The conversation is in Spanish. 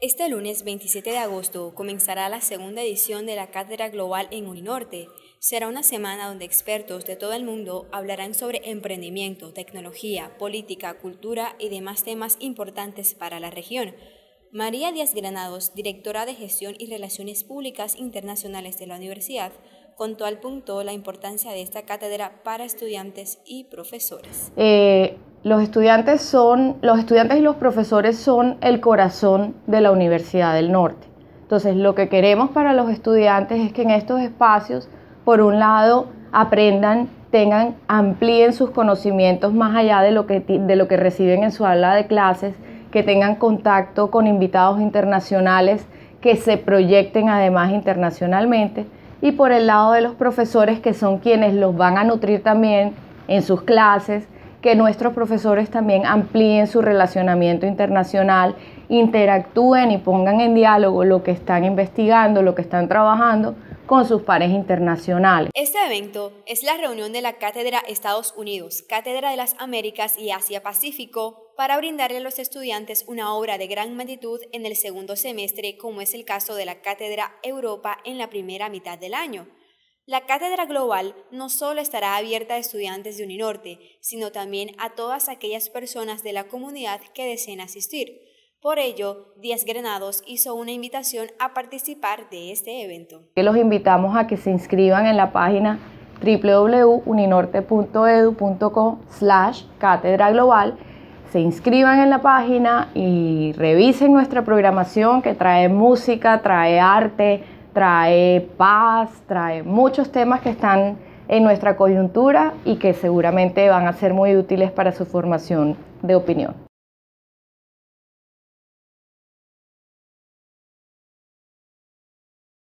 Este lunes 27 de agosto comenzará la segunda edición de la Cátedra Global en Norte. Será una semana donde expertos de todo el mundo hablarán sobre emprendimiento, tecnología, política, cultura y demás temas importantes para la región. María Díaz Granados, directora de Gestión y Relaciones Públicas Internacionales de la universidad, contó al punto la importancia de esta cátedra para estudiantes y profesores. Eh, los, estudiantes son, los estudiantes y los profesores son el corazón de la Universidad del Norte. Entonces, lo que queremos para los estudiantes es que en estos espacios, por un lado, aprendan, tengan, amplíen sus conocimientos más allá de lo que, de lo que reciben en su aula de clases que tengan contacto con invitados internacionales, que se proyecten además internacionalmente. Y por el lado de los profesores, que son quienes los van a nutrir también en sus clases, que nuestros profesores también amplíen su relacionamiento internacional, interactúen y pongan en diálogo lo que están investigando, lo que están trabajando con sus pares internacionales. Este evento es la reunión de la Cátedra Estados Unidos, Cátedra de las Américas y Asia Pacífico, para brindarle a los estudiantes una obra de gran magnitud en el segundo semestre, como es el caso de la Cátedra Europa en la primera mitad del año. La cátedra global no solo estará abierta a estudiantes de Uninorte, sino también a todas aquellas personas de la comunidad que deseen asistir. Por ello, Díaz Granados hizo una invitación a participar de este evento. Los invitamos a que se inscriban en la página www.uninorte.edu.co slash cátedra global se inscriban en la página y revisen nuestra programación que trae música, trae arte, trae paz, trae muchos temas que están en nuestra coyuntura y que seguramente van a ser muy útiles para su formación de opinión.